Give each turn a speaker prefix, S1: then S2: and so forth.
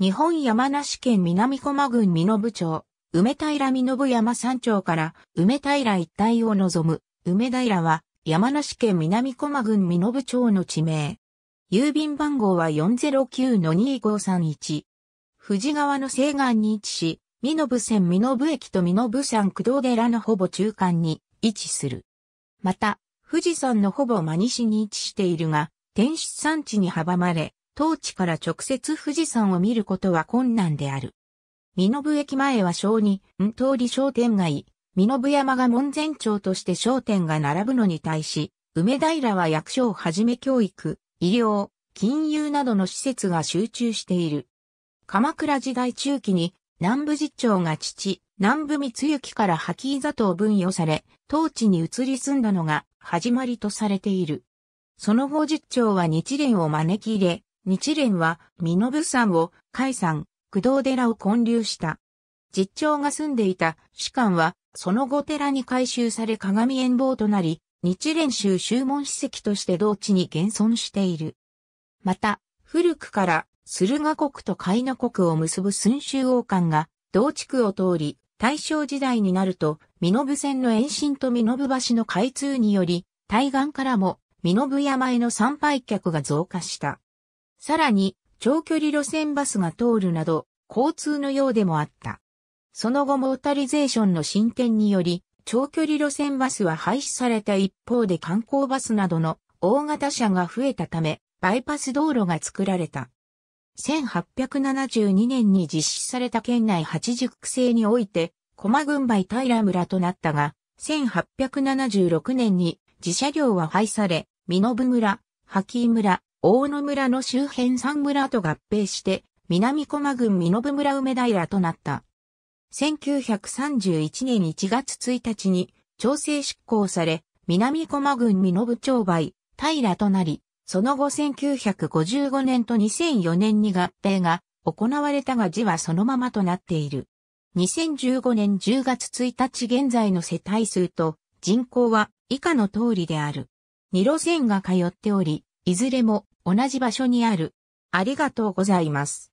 S1: 日本山梨県南駒郡美濃部町、梅平美濃山山頂から梅平一帯を望む、梅平は山梨県南駒郡美濃部町の地名。郵便番号は409-2531。富士川の西岸に位置し、美濃部線美濃部駅と美濃部山工藤寺のほぼ中間に位置する。また、富士山のほぼ真西に位置しているが、天出山地に阻まれ、当地から直接富士山を見ることは困難である。身延駅前は小二、ん通り商店街、身延山が門前町として商店が並ぶのに対し、梅平は役所をはじめ教育、医療、金融などの施設が集中している。鎌倉時代中期に南部実長が父、南部光行から吐き座と分与され、当地に移り住んだのが始まりとされている。その後実長は日蓮を招き入れ、日蓮は、身延山を、海山、工藤寺を建立した。実長が住んでいた士官は、その後寺に改修され鏡遠坊となり、日蓮宗宗門史跡として同地に現存している。また、古くから、駿河国と海野国を結ぶ寸州王冠が、同地区を通り、大正時代になると、身延線の延伸と身延橋の開通により、対岸からも、身延山への参拝客が増加した。さらに、長距離路線バスが通るなど、交通のようでもあった。その後モータリゼーションの進展により、長距離路線バスは廃止された一方で観光バスなどの大型車が増えたため、バイパス道路が作られた。1872年に実施された県内80区制において、駒群馬平村となったが、1876年に自社領は廃され、身延村、波木村、大野村の周辺三村と合併して、南駒郡身延村梅平となった。1931年1月1日に、調整執行され、南駒郡身延町梅、平となり、その後1955年と2004年に合併が行われたが字はそのままとなっている。2015年10月1日現在の世帯数と人口は以下の通りである。二路線が通っており、いずれも同じ場所にある。ありがとうございます。